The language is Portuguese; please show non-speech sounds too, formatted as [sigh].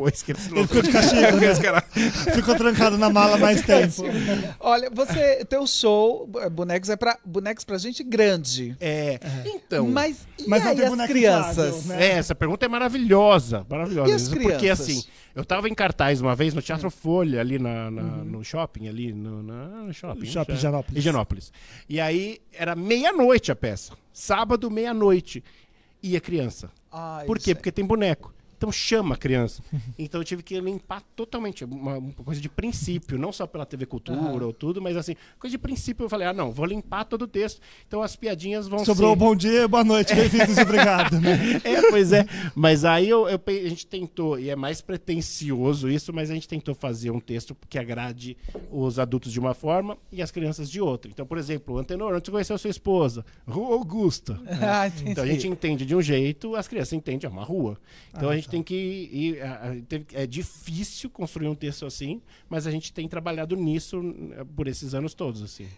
depois que ele se loucou. ficou de castigo, né? ficou trancado na mala mais tempo. Olha, você, teu show, eh, bonecos é pra, bonecos para gente grande. É. Então. Mas e mas aí as crianças? né? é, essa pergunta é maravilhosa. Maravilhosa. E as crianças? Porque assim, eu tava em cartaz uma vez no Teatro hum. Folha, ali na, na uhum. no shopping, ali no, na, no shopping. Shopping é, Genópolis. Genópolis. E aí era meia-noite a peça. Sábado, meia-noite. Ia criança. Ai, Por quê? Porque tem boneco. Então chama a criança. [laughs] Então eu tive que limpar totalmente, uma, uma coisa de princípio, não só pela TV Cultura ou tudo, mas assim, coisa de princípio. Eu falei, ah, não, vou limpar todo o texto. Então as piadinhas vão Sobrou ser... bom dia, boa noite, bem-vindos, [laughs] obrigado. Né? É, pois é. Mas aí eu, eu, a gente tentou, e é mais pretencioso isso, mas a gente tentou fazer um texto que agrade os adultos de uma forma e as crianças de outra. Então, por exemplo, Antenor, antes de conhecer a sua esposa, Rua Augusta. Ah, Então a gente entende de um jeito, as crianças entendem, é uma rua. Então ah, a gente então, tem que ir, ah, ah, é difícil construir um texto assim, mas a gente tem trabalhado nisso por esses anos todos assim.